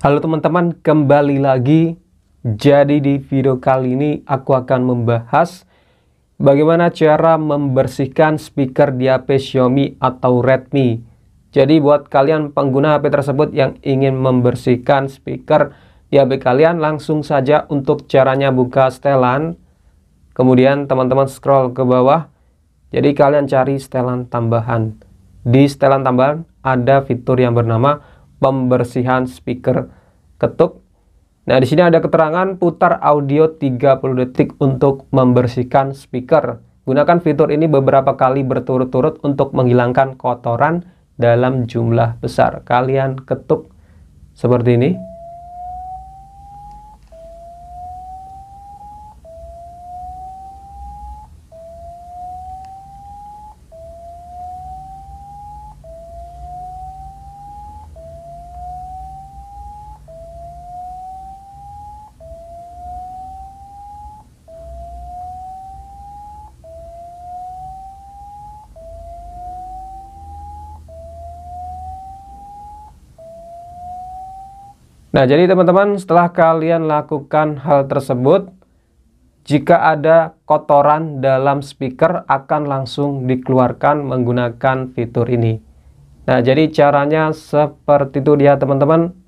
Halo teman-teman, kembali lagi. Jadi di video kali ini aku akan membahas bagaimana cara membersihkan speaker di HP Xiaomi atau Redmi. Jadi buat kalian pengguna HP tersebut yang ingin membersihkan speaker di HP kalian, langsung saja untuk caranya buka setelan. Kemudian teman-teman scroll ke bawah. Jadi kalian cari setelan tambahan. Di setelan tambahan ada fitur yang bernama pembersihan speaker ketuk. Nah, di sini ada keterangan putar audio 30 detik untuk membersihkan speaker. Gunakan fitur ini beberapa kali berturut-turut untuk menghilangkan kotoran dalam jumlah besar. Kalian ketuk seperti ini. Nah, jadi teman-teman, setelah kalian lakukan hal tersebut, jika ada kotoran dalam speaker akan langsung dikeluarkan menggunakan fitur ini. Nah, jadi caranya seperti itu dia, teman-teman.